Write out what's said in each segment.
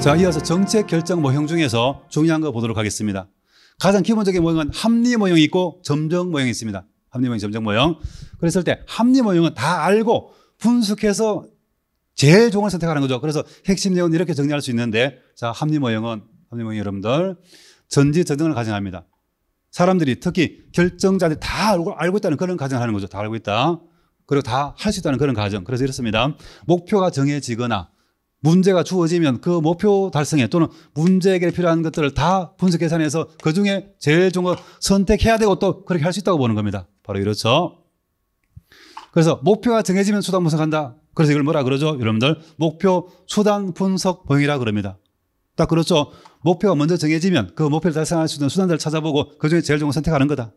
자, 이어서 정책 결정 모형 중에서 중요한 거 보도록 하겠습니다. 가장 기본적인 모형은 합리 모형이 있고 점정 모형이 있습니다. 합리 모형, 점정 모형. 그랬을 때 합리 모형은 다 알고 분석해서 제일 좋은 걸 선택하는 거죠. 그래서 핵심 내용은 이렇게 정리할 수 있는데 자, 합리 모형은 합리 모형 여러분들 전지 전등을 가정합니다. 사람들이 특히 결정자들이 다 알고, 알고 있다는 그런 가정을 하는 거죠. 다 알고 있다. 그리고 다 할 수 있다는 그런 가정. 그래서 이렇습니다. 목표가 정해지거나 문제가 주어지면 그 목표 달성에 또는 문제 해결에 필요한 것들을 다 분석 계산해서 그 중에 제일 좋은 걸 선택해야 되고 또 그렇게 할 수 있다고 보는 겁니다. 바로 이렇죠. 그래서 목표가 정해지면 수단 분석한다. 그래서 이걸 뭐라 그러죠? 여러분들 목표 수단 분석 범위라 그럽니다. 딱 그렇죠. 목표가 먼저 정해지면 그 목표를 달성할 수 있는 수단들을 찾아보고 그 중에 제일 좋은 선택하는 거다.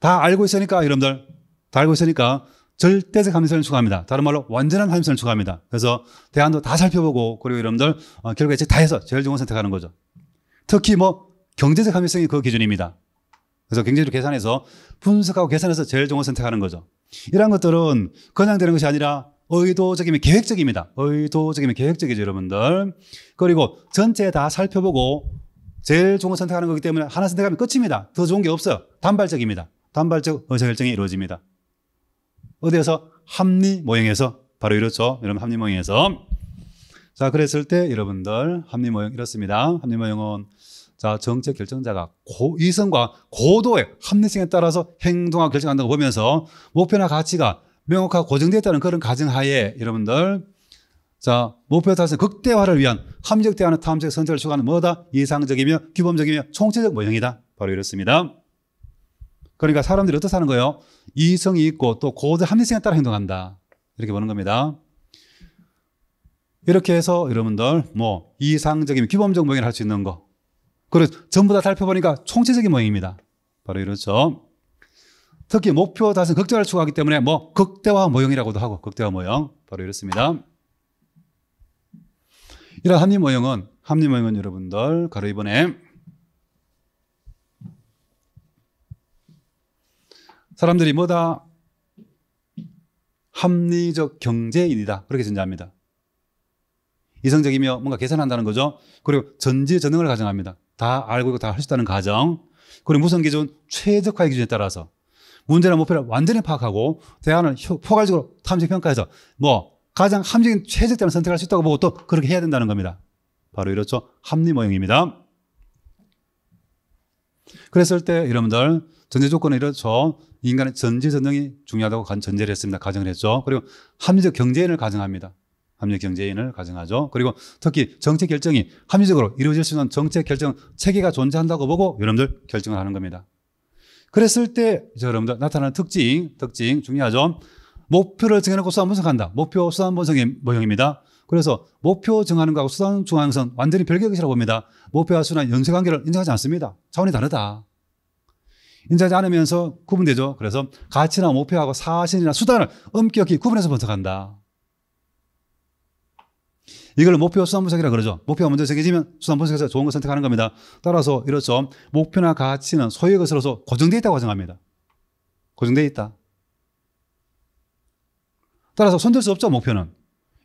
다 알고 있으니까 여러분들 다 알고 있으니까 절대적 함선을 추구합니다. 다른 말로 완전한 함선을 추구합니다. 그래서 대안도 다 살펴보고 그리고 여러분들 어, 결국에다 해서 제일 좋은 선택하는 거죠. 특히 뭐 경제적 합의성이 그 기준입니다. 그래서 경제적 계산해서 분석하고 계산해서 제일 좋은 선택하는 거죠. 이런 것들은 그냥 되는 것이 아니라 의도적이면 계획적입니다. 의도적이면 계획적이죠, 여러분들. 그리고 전체 다 살펴보고 제일 좋은 선택하는 거기 때문에 하나 선택하면 끝입니다. 더 좋은 게 없어요. 단발적입니다. 단발적 의사결정이 이루어집니다. 어디에서? 합리 모형에서. 바로 이렇죠. 여러분 합리 모형에서. 자, 그랬을 때 여러분들 합리 모형 이렇습니다. 합리 모형은 자, 정책 결정자가 고, 이성과 고도의 합리성에 따라서 행동하고 결정한다고 보면서 목표나 가치가 명확하고 고정됐다는 그런 가정하에 여러분들 자, 목표 달성 극대화를 위한 합리적 대안의 탐색 선택을 추구하는 뭐다? 이상적이며 규범적이며 총체적 모형이다. 바로 이렇습니다. 그러니까 사람들이 어떻게 사는 거예요? 이성이 있고 또 고대 합리성에 따라 행동한다. 이렇게 보는 겁니다. 이렇게 해서 여러분들 뭐 이상적인 규범적 모형을 할 수 있는 거. 그래서 전부 다 살펴보니까 총체적인 모형입니다. 바로 이렇죠. 특히 목표 다성 극대화를 추구하기 때문에 뭐 극대화 모형이라고도 하고 극대화 모형 바로 이렇습니다. 이런 합리 모형은 합리 모형은 여러분들 가로 이번에 사람들이 뭐다? 합리적 경제인이다. 그렇게 전제합니다. 이성적이며 뭔가 계산한다는 거죠. 그리고 전지전능을 가정합니다. 다 알고 있고 다 할 수 있다는 가정. 그리고 무슨 기준? 최적화의 기준에 따라서 문제나 목표를 완전히 파악하고 대안을 포괄적으로 탐색평가해서 뭐 가장 합리적인 최적대를 선택할 수 있다고 보고 또 그렇게 해야 된다는 겁니다. 바로 이렇죠. 합리 모형입니다. 그랬을 때 여러분들 전제 조건은 이렇죠. 인간의 전제전능이 중요하다고 전제를 했습니다. 가정을 했죠. 그리고 합리적 경제인을 가정합니다. 합리적 경제인을 가정하죠. 그리고 특히 정책 결정이 합리적으로 이루어질 수 있는 정책 결정 체계가 존재한다고 보고 여러분들 결정을 하는 겁니다. 그랬을 때 이제 여러분들 나타나는 특징, 특징 중요하죠. 목표를 정해놓고 수단 분석한다. 목표 수단 분석의 모형입니다. 그래서 목표 정하는 것하고 수단 중앙선 완전히 별개의 것이라고 봅니다. 목표와 수단 연쇄관계를 인정하지 않습니다. 차원이 다르다. 인정하지 않으면서 구분되죠. 그래서 가치나 목표하고 사실이나 수단을 엄격히 구분해서 분석한다. 이걸 목표 수단 분석이라 그러죠. 목표가 먼저 생기지면 수단 분석에서 좋은 걸 선택하는 겁니다. 따라서 이렇죠. 목표나 가치는 소유의 것으로서 고정되어 있다고 가정합니다. 고정되어 있다. 따라서 손댈 수 없죠, 목표는.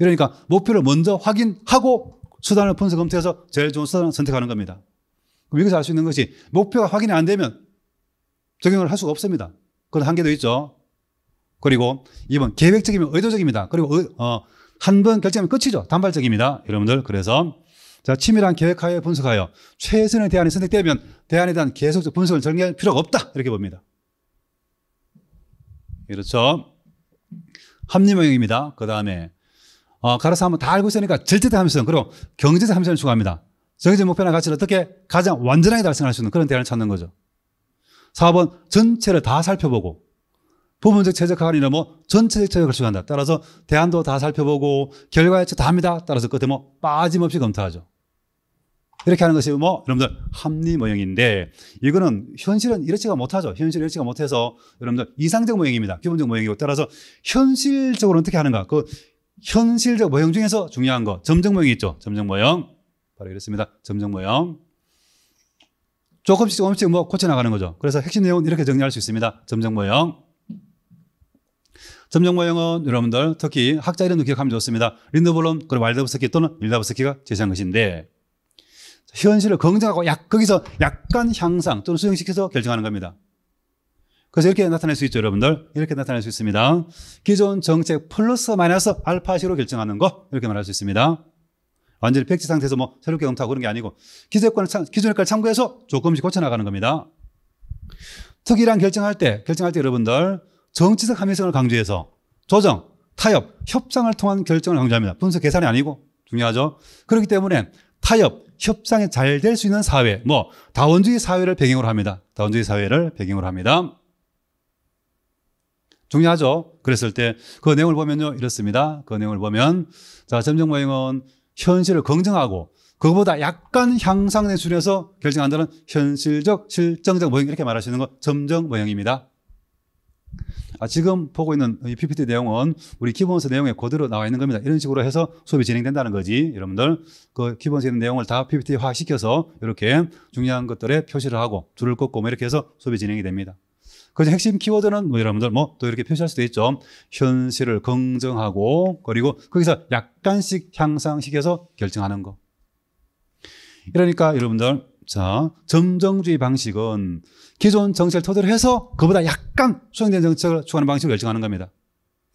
이러니까 목표를 먼저 확인하고 수단을 분석 검토해서 제일 좋은 수단을 선택하는 겁니다. 그럼 여기서 알 수 있는 것이 목표가 확인이 안 되면 적용을 할 수가 없습니다. 그런 한계도 있죠. 그리고 2번 계획적이면 의도적입니다. 그리고 어, 한 번 결정하면 끝이죠. 단발적입니다. 여러분들 그래서 자 치밀한 계획하에 분석하여 최선의 대안이 선택되면 대안에 대한 계속적 분석을 정리할 필요가 없다 이렇게 봅니다. 그렇죠. 합리명입니다. 그 다음에 어, 가라사 한번 다 알고 있으니까 절대적 함수성 그리고 경제적 함수성을 추구합니다. 정해진 목표나 가치를 어떻게 가장 완전하게 달성할 수 있는 그런 대안을 찾는 거죠. 4번 전체를 다 살펴보고 부분적 최적화가관이라뭐 전체적 최적화를 추구한다. 따라서 대안도 다 살펴보고 결과 에측다 합니다. 따라서 끝에 뭐 빠짐없이 검토하죠. 이렇게 하는 것이 뭐 여러분들 합리 모형인데 이거는 현실은 이렇지가 못하죠. 현실은 이렇지가 못해서 여러분들 이상적 모형입니다. 기본적 모형이고 따라서 현실적으로 어떻게 하는가. 그 현실적 모형 중에서 중요한 거 점정 모형이 있죠. 점정 모형. 바로 이렇습니다. 점정 모형. 조금씩 조금씩 뭐 고쳐나가는 거죠. 그래서 핵심 내용은 이렇게 정리할 수 있습니다. 점정모형. 점정모형은 여러분들 특히 학자 이름도 기억하면 좋습니다. 린드블럼 그리고 와일드브스키 또는 윌다브스키가 제시한 것인데 현실을 긍정하고 약, 거기서 약간 향상 또는 수용시켜서 결정하는 겁니다. 그래서 이렇게 나타낼 수 있죠, 여러분들. 이렇게 나타낼 수 있습니다. 기존 정책 플러스 마이너스 알파시로 결정하는 거 이렇게 말할 수 있습니다. 완전히 백지 상태에서 뭐 새롭게 검토하고 그런 게 아니고 기재권을 기준효과를 참고해서 조금씩 고쳐나가는 겁니다. 특이랑 결정할 때, 결정할 때 여러분들 정치적 합의성을 강조해서 조정, 타협, 협상을 통한 결정을 강조합니다. 분석 계산이 아니고 중요하죠. 그렇기 때문에 타협, 협상이 잘 될 수 있는 사회, 뭐 다원주의 사회를 배경으로 합니다. 다원주의 사회를 배경으로 합니다. 중요하죠. 그랬을 때 그 내용을 보면요 이렇습니다. 그 내용을 보면 자 점정모임은 현실을 긍정하고 그거보다 약간 향상된 수준에서 결정한다는 현실적, 실정적 모형 이렇게 말하시는 거 점정 모형입니다. 아, 지금 보고 있는 이 PPT 내용은 우리 기본서 내용에 그대로 나와 있는 겁니다. 이런 식으로 해서 수업이 진행된다는 거지. 여러분들 그기본서 있는 내용을 다 PPT화 시켜서 이렇게 중요한 것들에 표시를 하고 줄을 꽂고 뭐 이렇게 해서 수업이 진행이 됩니다. 그래 핵심 키워드는 뭐 여러분들 뭐 또 이렇게 표시할 수도 있죠. 현실을 긍정하고 그리고 거기서 약간씩 향상시켜서 결정하는 거. 이러니까 여러분들 자 점정주의 방식은 기존 정책을 토대로 해서 그보다 약간 수정된 정책을 추구하는 방식으로 결정하는 겁니다.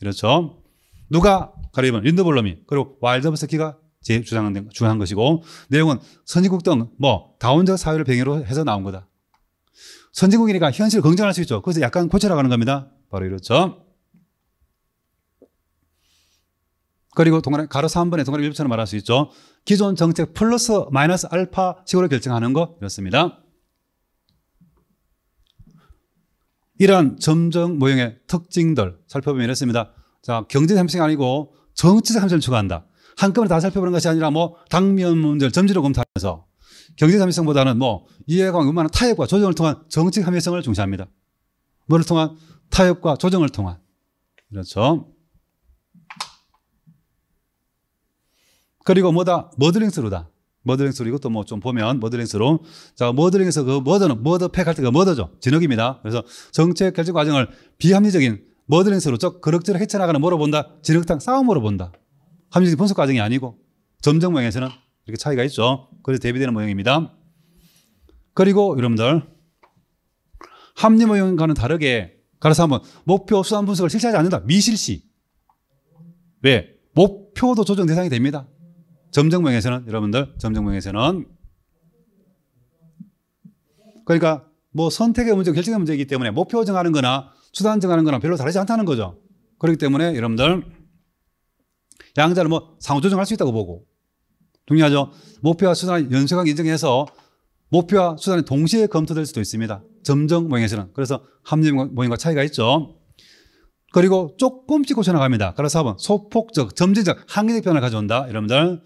그렇죠? 누가 가리면 린드볼럼이 그리고 와일드버스키가 제 주장한, 중요한 것이고 내용은 선진국 등 뭐 다원적 사회를 배경으로 해서 나온 거다. 선진국이니까 현실을 긍정할 수 있죠. 그래서 약간 고쳐나가는 겁니다. 바로 이렇죠. 그리고 동그라 가로 3번에 동그라미 1번처럼 말할 수 있죠. 기존 정책 플러스 마이너스 알파 식으로 결정하는 거 이렇습니다. 이러한 점정 모형의 특징들 살펴보면 이렇습니다. 자, 경제적 함수가 아니고 정치적 함수을추가한다 한꺼번에 다 살펴보는 것이 아니라 뭐 당면 문제를 점지로 검토하면서 경제 참의성보다는뭐 이해관 음만한 타협과 조정을 통한 정책 합의성을 중시합니다. 뭐를 통한 타협과 조정을 통한 그렇죠. 그리고 뭐다 머드링스루다. 머드링스루 이것도 뭐 좀 보면 머드링스루 자 머드링에서 그 머드는 머드팩 할때그 머드죠 진흙입니다. 그래서 정책 결정 과정을 비합리적인 머드링스루 즉 그럭저럭 헤쳐나가는 뭐로 본다 진흙탕 싸움으로 본다. 합리적인 분석 과정이 아니고 점정명에서는 이렇게 차이가 있죠. 그래서 대비되는 모형입니다. 그리고 여러분들 합리 모형과는 다르게 가르사 한번 목표 수단 분석을 실시하지 않는다. 미실시. 왜? 목표도 조정 대상이 됩니다. 점정명에서는 여러분들 점정명에서는 그러니까 뭐 선택의 문제, 결정의 문제이기 때문에 목표 정하는 거나 수단 정하는 거나 별로 다르지 않다는 거죠. 그렇기 때문에 여러분들 양자를 뭐 상호 조정할 수 있다고 보고 중요하죠 목표와 수단을 연쇄각 인정해서 목표와 수단이 동시에 검토될 수도 있습니다. 점점 모형에서는. 그래서 합리 적인 모형과 차이가 있죠. 그리고 조금씩 고쳐나갑니다. 그래서 4번 소폭적, 점진적, 항의적 변화를 가져온다. 여러분들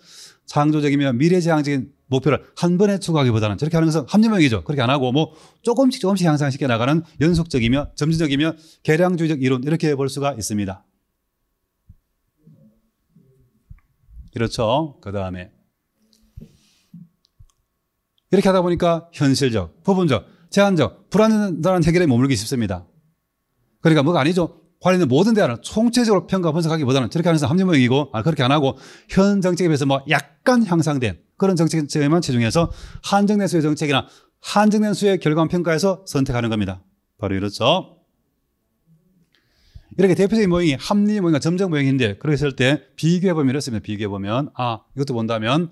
창조적이며 미래지향적인 목표를 한 번에 추구하기보다는 저렇게 하는 것은 합리적이죠. 그렇게 안 하고 뭐 조금씩 조금씩 향상시켜 나가는 연속적이며 점진적이며 개량주의적 이론 이렇게 볼 수가 있습니다. 그렇죠. 그 다음에 이렇게 하다 보니까 현실적, 부분적, 제한적, 불안전한 해결에 머물기 쉽습니다. 그러니까 뭐가 아니죠. 관련된 모든 대안을 총체적으로 평가 분석하기보다는 저렇게 하면서 합리모형이고 아, 그렇게 안 하고 현 정책에 비해서 뭐 약간 향상된 그런 정책에만 치중해서 한정된 수의 정책이나 한정된 수의 결과 평가에서 선택하는 겁니다. 바로 이렇죠. 이렇게 대표적인 모형이 합리 모형과 점정 모형인데 그랬을 때 비교해 보면 이렇습니다. 비교해 보면 아 이것도 본다면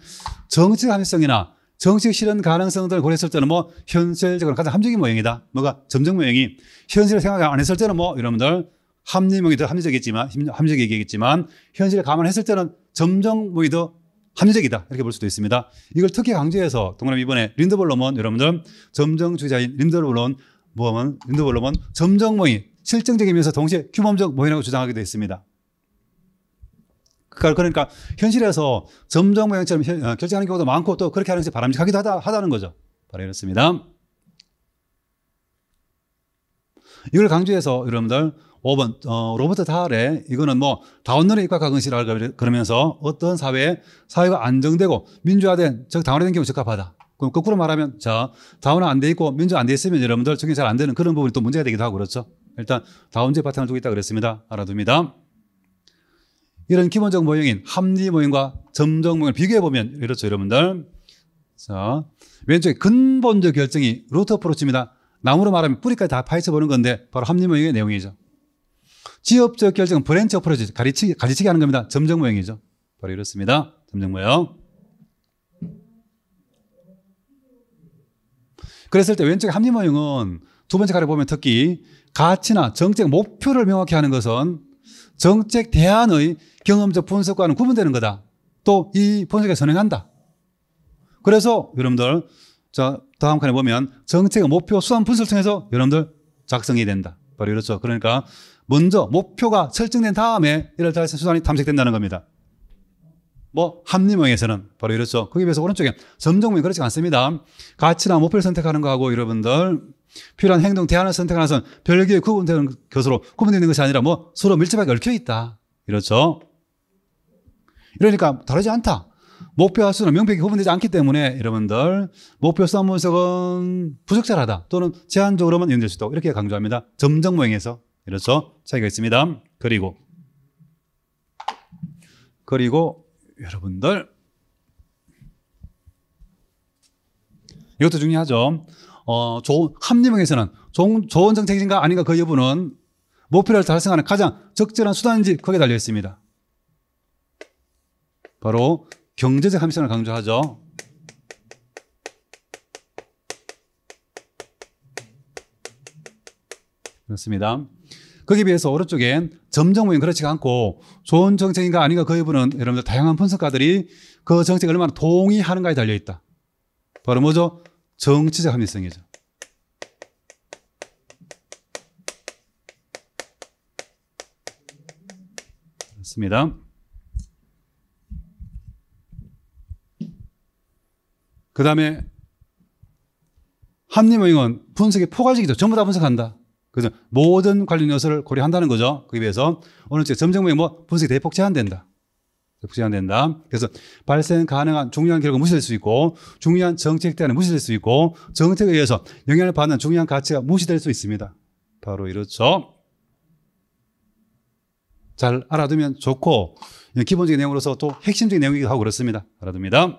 정책 합리성이나 정식 실현 가능성들을 고려했을 때는 뭐 현실적으로 가장 합리적인 모형이다. 뭐가 점정 모형이 현실을 생각 안 했을 때는 뭐 여러분들 합리적이더 합리적이겠지만 합리적 얘겠지만 현실을 감안했을 때는 점정 모형이 더 합리적이다 이렇게 볼 수도 있습니다. 이걸 특히 강조해서 동남 이번에 린더볼로은 여러분들 점정주자인린더볼럼 뭐면 린더볼로은 점정 모형이 실증적이면서 동시에 규범적 모형이라고 주장하기도 했습니다. 그러니까 현실에서 점정 모양처럼 현, 어, 결정하는 경우도 많고 또 그렇게 하는 것이 바람직하기도 하다, 하다는 거죠. 바로 이렇습니다. 이걸 강조해서 여러분들 5번 어, 로버트 타할 이거는 뭐 다원론에 입각한 것이라 그러면서 어떤 사회에 사회가 안정되고 민주화된 즉 다원화된 경우 적합하다. 그럼 거꾸로 말하면 자 다원화 안돼 있고 민주 화안 돼 있으면 여러분들 적용이 잘 안 되는 그런 부분이 또 문제가 되기도 하고 그렇죠. 일단 다원제 바탕을 두고 있다 그랬습니다. 알아둡니다. 이런 기본적 모형인 합리 모형과 점적 모형을 비교해 보면 이렇죠, 여러분들. 자, 왼쪽에 근본적 결정이 루트 어프로치입니다. 나무로 말하면 뿌리까지 다 파헤쳐 보는 건데 바로 합리 모형의 내용이죠. 지엽적 결정은 브랜치 어프로치, 가지치기, 가지치기 하는 겁니다. 점적 모형이죠. 바로 이렇습니다. 점적 모형. 그랬을 때 왼쪽에 합리 모형은 두 번째 가로 보면 특히 가치나 정책 목표를 명확히 하는 것은 정책 대안의 경험적 분석과는 구분되는 거다. 또 이 분석에 선행한다. 그래서 여러분들 자 다음 칸에 보면 정책의 목표 수단 분석을 통해서 여러분들 작성이 된다. 바로 이렇죠. 그러니까 먼저 목표가 설정된 다음에 이를 달성 수단이 탐색된다는 겁니다. 뭐 합리명에서는 바로 이렇죠. 거기에 비해서 오른쪽에 점정명이 그렇지 않습니다. 가치나 목표를 선택하는 거하고 여러분들 필요한 행동 대안을 선택하는 것은 별개의 구분되는 것으로 구분되는 것이 아니라 뭐 서로 밀접하게 얽혀 있다. 이렇죠. 이러니까 다르지 않다. 목표와 수는 명백히 구분되지 않기 때문에 여러분들 목표 수단 분석은 부적절하다 또는 제한적으로만 연결될 수 있다고 이렇게 강조합니다. 점정 모형에서 이렇죠. 차이가 있습니다. 그리고 그리고 여러분들 이것도 중요하죠. 어, 조, 합리명에서는 조원정 책인가 아닌가 그 여부는 목표를 달성하는 가장 적절한 수단인지 거기 달려 있습니다. 바로 경제적 합리성을 강조하죠. 그렇습니다. 거기에 비해서 오른쪽엔 점정부인 그렇지가 않고 좋은 정책인가 아닌가 그 여부는 여러분들 다양한 분석가들이 그정책을 얼마나 동의하는가에 달려있다. 바로 뭐죠? 정치적 합리성이죠. 그렇습니다. 그 다음에 합리모잉은 분석의 포괄적이죠. 전부 다 분석한다. 그래서 모든 관련 요소를 고려한다는 거죠. 그에 비해서 어느 쪽 점정명이 뭐 분석이 대폭 제한된다. 대폭 제한된다. 그래서 발생 가능한 중요한 결과 무시될 수 있고 중요한 정책 대안이 무시될 수 있고 정책에 의해서 영향을 받는 중요한 가치가 무시될 수 있습니다. 바로 이렇죠. 잘 알아두면 좋고 기본적인 내용으로서 또 핵심적인 내용이기도 하고 그렇습니다. 알아둡니다.